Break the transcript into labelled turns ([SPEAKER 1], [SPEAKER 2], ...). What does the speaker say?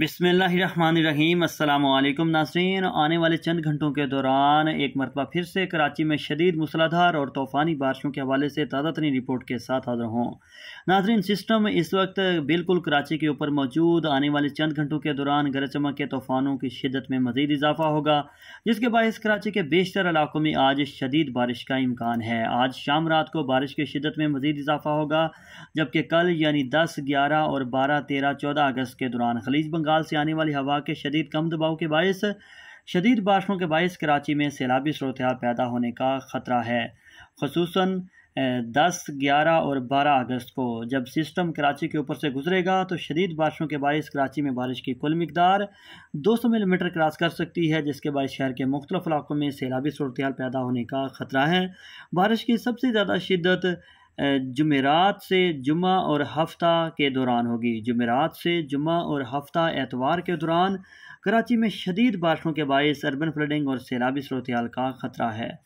[SPEAKER 1] बिसमीम अल्लाम नासरीन आने वाले चंद घंटों के दौरान एक मरतबा फिर से कराची में शदीद मूसलाधार और तूफ़ानी बारिशों के हवाले से ताज़ा तरीन रिपोर्ट के साथ हाजिर हों नाजरीन सिस्टम इस वक्त बिल्कुल कराची के ऊपर मौजूद आने वाले चंद घंटों के दौरान गरज चमक के तूफ़ानों की शिदत में मज़ीद इजाफा होगा जिसके बायस कराची के बेशतर इलाकों में आज शदीद बारिश का इम्कान है आज शाम रात को बारिश की शिदत में मज़ीद इजाफा होगा जबकि कल यानी दस ग्यारह और बारह तेरह चौदह अगस्त के दौरान खलीज बंगाल बंगाल से आने वाली हवा के शदीद कम दबाव के बायस शदीद बारिशों के बायस कराची में सैलाबी सूरत पैदा होने का ख़तरा है खसूस दस ग्यारह और बारह अगस्त को जब सिस्टम कराची के ऊपर से गुजरेगा तो शदीद बारिशों के बायस कराची में बारिश की कुल मकदार दो सौ मिलीमीटर क्रॉस कर सकती है जिसके बाद शहर के मुख्तलिफ इलाकों में सैलाबी सूरत पैदा होने का ख़तरा है बारिश की सबसे ज़्यादा शिदत जुमेरात से जुमा और हफ्ता के दौरान होगी जुमेरात से जुमा और हफ्ता एतवार के दौरान कराची में शदीद बारिशों के बायस अर्बन फ्लडिंग और सैलाबी सूरत का ख़तरा है